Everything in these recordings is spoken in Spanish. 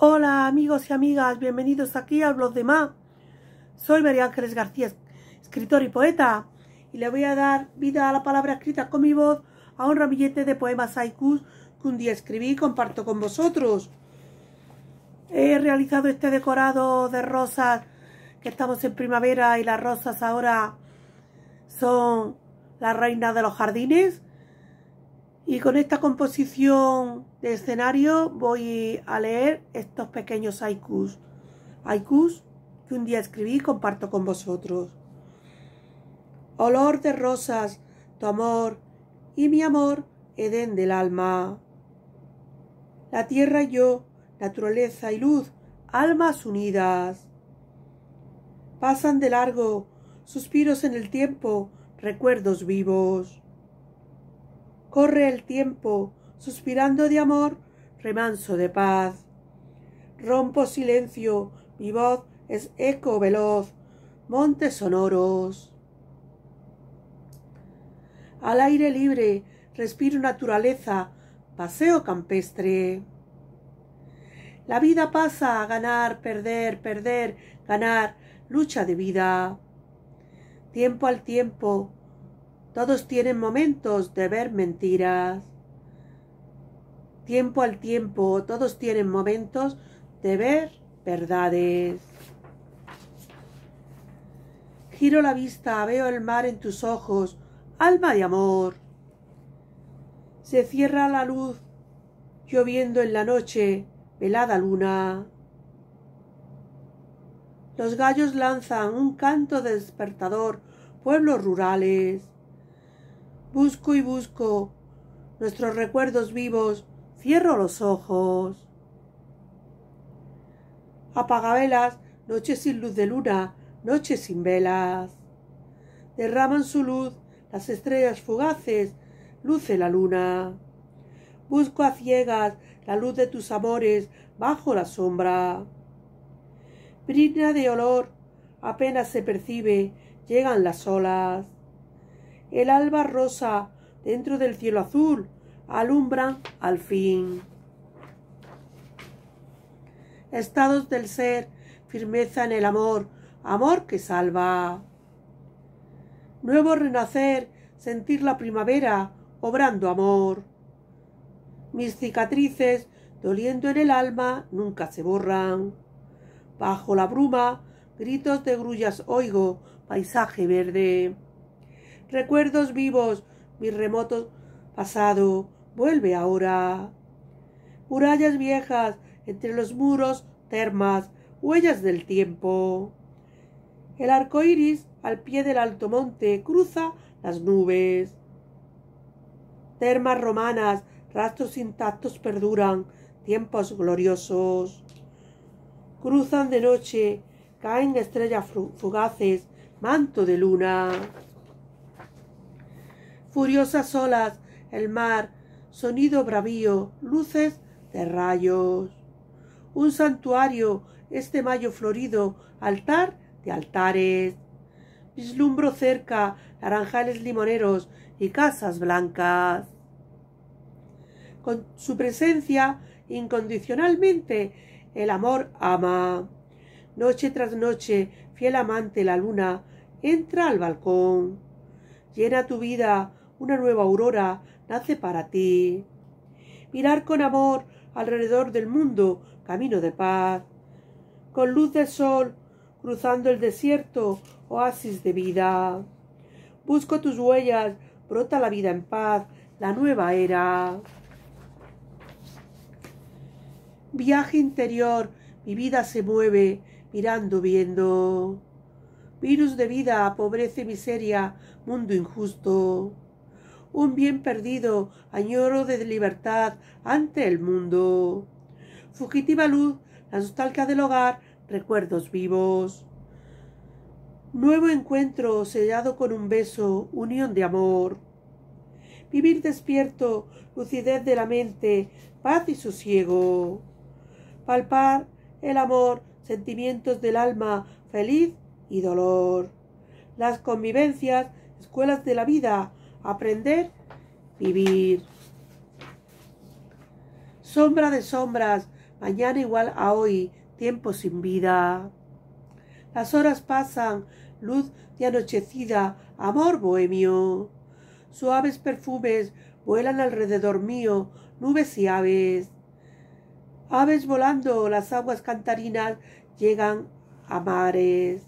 Hola amigos y amigas, bienvenidos aquí al blog de Ma. Soy María Ángeles García, escritor y poeta, y le voy a dar vida a la palabra escrita con mi voz a un ramillete de poemas haikus que un día escribí y comparto con vosotros. He realizado este decorado de rosas, que estamos en primavera y las rosas ahora son la reina de los jardines, y con esta composición de escenario voy a leer estos pequeños haikus. Haikus que un día escribí y comparto con vosotros. Olor de rosas, tu amor y mi amor, Edén del alma. La tierra y yo, naturaleza y luz, almas unidas. Pasan de largo, suspiros en el tiempo, recuerdos vivos corre el tiempo, suspirando de amor, remanso de paz. Rompo silencio, mi voz es eco veloz, montes sonoros. Al aire libre, respiro naturaleza, paseo campestre. La vida pasa a ganar, perder, perder, ganar, lucha de vida. Tiempo al tiempo, todos tienen momentos de ver mentiras. Tiempo al tiempo, todos tienen momentos de ver verdades. Giro la vista, veo el mar en tus ojos, alma de amor. Se cierra la luz, lloviendo en la noche, velada luna. Los gallos lanzan un canto despertador, pueblos rurales. Busco y busco nuestros recuerdos vivos, cierro los ojos. Apaga velas, noche sin luz de luna, noche sin velas. Derraman su luz las estrellas fugaces, luce la luna. Busco a ciegas la luz de tus amores bajo la sombra. Brina de olor, apenas se percibe, llegan las olas el alba rosa dentro del cielo azul alumbran al fin. Estados del ser, firmeza en el amor, amor que salva. Nuevo renacer, sentir la primavera, obrando amor. Mis cicatrices, doliendo en el alma, nunca se borran. Bajo la bruma, gritos de grullas oigo, paisaje verde recuerdos vivos, mi remoto pasado, vuelve ahora. Murallas viejas, entre los muros, termas, huellas del tiempo. El arco iris, al pie del alto monte, cruza las nubes. Termas romanas, rastros intactos perduran, tiempos gloriosos. Cruzan de noche, caen estrellas fugaces, manto de luna. Curiosas olas, el mar, sonido bravío, luces de rayos. Un santuario, este mayo florido, altar de altares. Vislumbro cerca naranjales limoneros y casas blancas. Con su presencia, incondicionalmente, el amor ama. Noche tras noche, fiel amante, la luna entra al balcón. Llena tu vida una nueva aurora nace para ti. Mirar con amor alrededor del mundo, camino de paz. Con luz del sol, cruzando el desierto, oasis de vida. Busco tus huellas, brota la vida en paz, la nueva era. Viaje interior, mi vida se mueve, mirando, viendo. Virus de vida, pobreza y miseria, mundo injusto un bien perdido, añoro de libertad ante el mundo. Fugitiva luz, la nostalgia del hogar, recuerdos vivos. Nuevo encuentro sellado con un beso, unión de amor. Vivir despierto, lucidez de la mente, paz y sosiego. Palpar el amor, sentimientos del alma, feliz y dolor. Las convivencias, escuelas de la vida, Aprender, vivir. Sombra de sombras, mañana igual a hoy, tiempo sin vida. Las horas pasan, luz de anochecida, amor bohemio. Suaves perfumes vuelan alrededor mío, nubes y aves. Aves volando, las aguas cantarinas llegan a mares.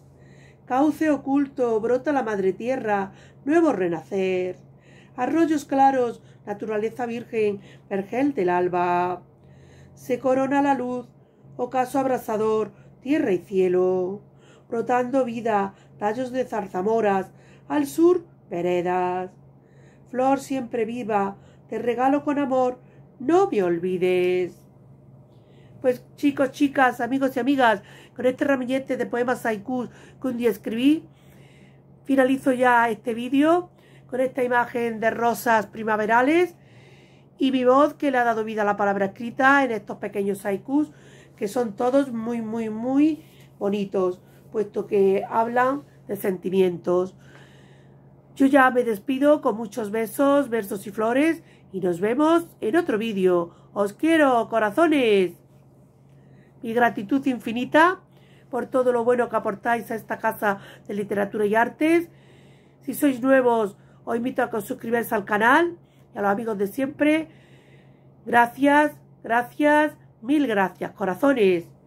Cauce oculto, brota la madre tierra, nuevo renacer. Arroyos claros, naturaleza virgen, vergel del alba. Se corona la luz, ocaso abrasador, tierra y cielo. Brotando vida, tallos de zarzamoras, al sur, veredas. Flor siempre viva, te regalo con amor, no me olvides. Pues chicos, chicas, amigos y amigas, con este ramillete de poemas haikus que un día escribí, finalizo ya este vídeo con esta imagen de rosas primaverales y mi voz que le ha dado vida a la palabra escrita en estos pequeños haikus que son todos muy, muy, muy bonitos, puesto que hablan de sentimientos. Yo ya me despido con muchos besos, versos y flores y nos vemos en otro vídeo. Os quiero, corazones. Mi gratitud infinita por todo lo bueno que aportáis a esta casa de literatura y artes. Si sois nuevos, os invito a que os suscribáis al canal y a los amigos de siempre. Gracias, gracias, mil gracias, corazones.